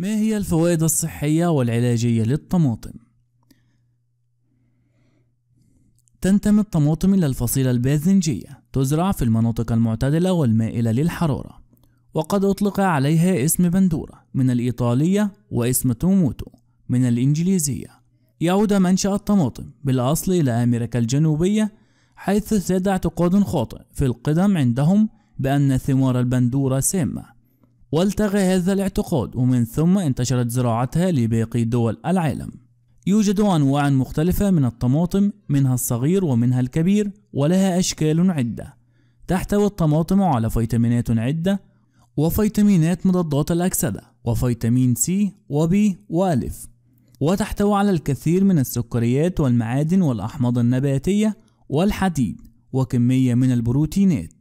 ما هي الفوائد الصحية والعلاجية للطماطم؟ تنتمي الطماطم إلى الفصيلة الباذنجية تزرع في المناطق المعتدلة والمائلة للحرارة وقد أطلق عليها اسم بندورة من الإيطالية واسم توموتو من الإنجليزية يعود منشأ الطماطم بالأصل إلى أمريكا الجنوبية حيث ساد اعتقاد خاطئ في القدم عندهم بأن ثمار البندورة سامة والتغى هذا الاعتقاد ومن ثم انتشرت زراعتها لباقي دول العالم يوجد أنواع مختلفة من الطماطم منها الصغير ومنها الكبير ولها أشكال عدة تحتوي الطماطم على فيتامينات عدة وفيتامينات مضادات الأكسدة وفيتامين سي وبي وألف وتحتوي على الكثير من السكريات والمعادن والأحماض النباتية والحديد وكمية من البروتينات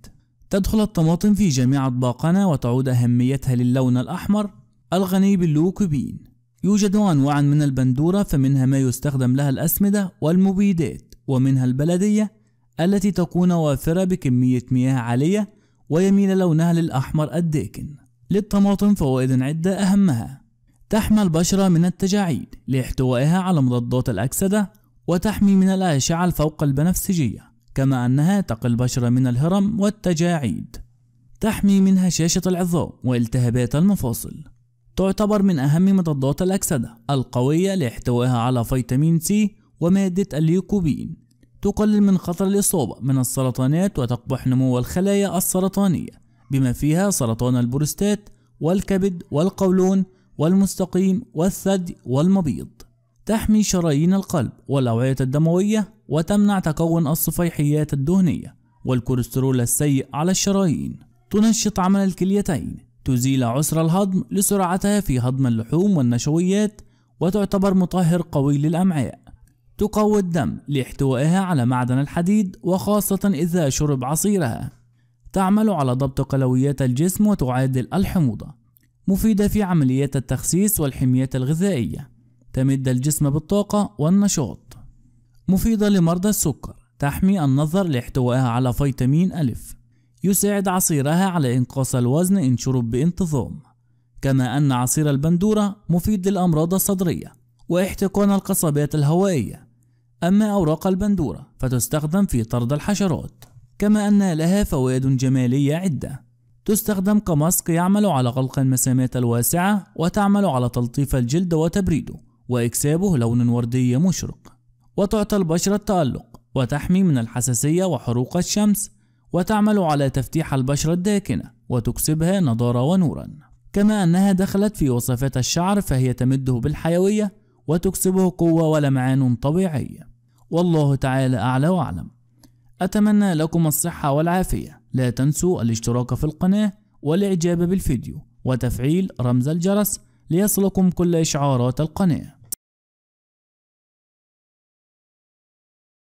تدخل الطماطم في جميع أطباقنا وتعود أهميتها للون الأحمر الغني باللوكوبين يوجد أنواع من البندورة فمنها ما يستخدم لها الأسمدة والمبيدات ومنها البلدية التي تكون وافرة بكمية مياه عالية ويميل لونها للأحمر الداكن للطماطم فوائد عدة أهمها تحمى البشرة من التجاعيد لاحتوائها على مضادات الأكسدة وتحمي من الأشعة الفوق البنفسجية كما أنها تقي البشرة من الهرم والتجاعيد تحمي منها شاشة العظام والتهابات المفاصل تعتبر من أهم مضادات الأكسدة القوية لاحتوائها على فيتامين سي ومادة الليوكوبين تقلل من خطر الإصابة من السرطانات وتقبح نمو الخلايا السرطانية بما فيها سرطان البروستات والكبد والقولون والمستقيم والثدي والمبيض تحمي شرايين القلب والأوعية الدموية وتمنع تكون الصفيحيات الدهنية والكوليسترول السيء على الشرايين تنشط عمل الكليتين تزيل عسر الهضم لسرعتها في هضم اللحوم والنشويات وتعتبر مطهر قوي للأمعاء تقوي الدم لاحتوائها على معدن الحديد وخاصة إذا شرب عصيرها تعمل على ضبط قلويات الجسم وتعادل الحموضة مفيدة في عمليات التخسيس والحميات الغذائية تمد الجسم بالطاقة والنشاط مفيدة لمرضى السكر تحمي النظر لاحتوائها على فيتامين ألف يساعد عصيرها على إنقاص الوزن إن شرب بانتظام كما أن عصير البندورة مفيد للأمراض الصدرية واحتقان القصبات الهوائية أما أوراق البندورة فتستخدم في طرد الحشرات كما أن لها فوائد جمالية عدة تستخدم كماسك يعمل على غلق المسامات الواسعة وتعمل على تلطيف الجلد وتبريده وإكسابه لون وردي مشرق وتعطي البشرة التألق وتحمي من الحساسية وحروق الشمس وتعمل على تفتيح البشرة الداكنة وتكسبها نضارة ونورا كما أنها دخلت في وصفات الشعر فهي تمده بالحيوية وتكسبه قوة ولمعان طبيعي والله تعالى أعلى وأعلم أتمنى لكم الصحة والعافية لا تنسوا الاشتراك في القناة والإعجاب بالفيديو وتفعيل رمز الجرس ليصلكم كل إشعارات القناة